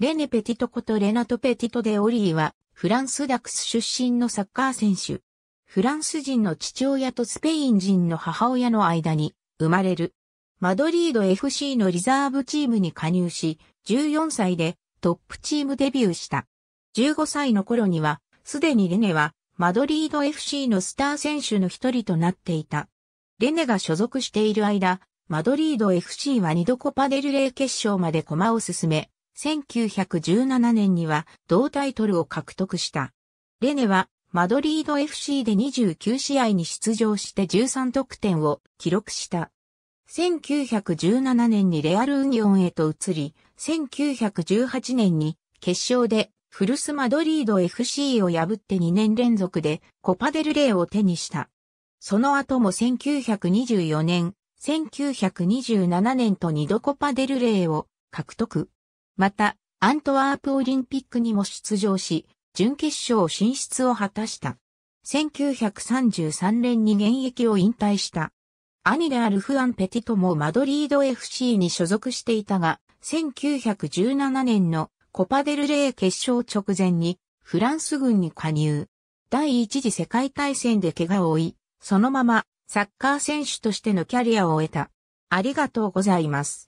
レネ・ペティトことレナト・ペティト・デ・オリーは、フランスダクス出身のサッカー選手。フランス人の父親とスペイン人の母親の間に生まれる。マドリード FC のリザーブチームに加入し、14歳でトップチームデビューした。15歳の頃には、すでにレネはマドリード FC のスター選手の一人となっていた。レネが所属している間、マドリード FC は二度コパデルレイ決勝まで駒を進め、1917年には同タイトルを獲得した。レネはマドリード FC で29試合に出場して13得点を記録した。1917年にレアルウオンへと移り、1918年に決勝でフルスマドリード FC を破って2年連続でコパデルレイを手にした。その後も1924年、1927年と2度コパデルレイを獲得。また、アントワープオリンピックにも出場し、準決勝進出を果たした。1933年に現役を引退した。兄であるフアン・ペティトもマドリード FC に所属していたが、1917年のコパデルレー決勝直前にフランス軍に加入。第一次世界大戦で怪我を負い、そのままサッカー選手としてのキャリアを終えた。ありがとうございます。